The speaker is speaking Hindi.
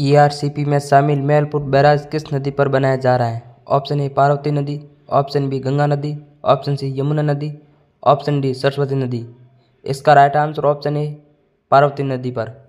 ई आर सी पी में शामिल मेलपुर बैराज किस नदी पर बनाया जा रहा है ऑप्शन ए पार्वती नदी ऑप्शन बी गंगा नदी ऑप्शन सी यमुना नदी ऑप्शन डी सरस्वती नदी इसका right answer option A Parvati नदी पर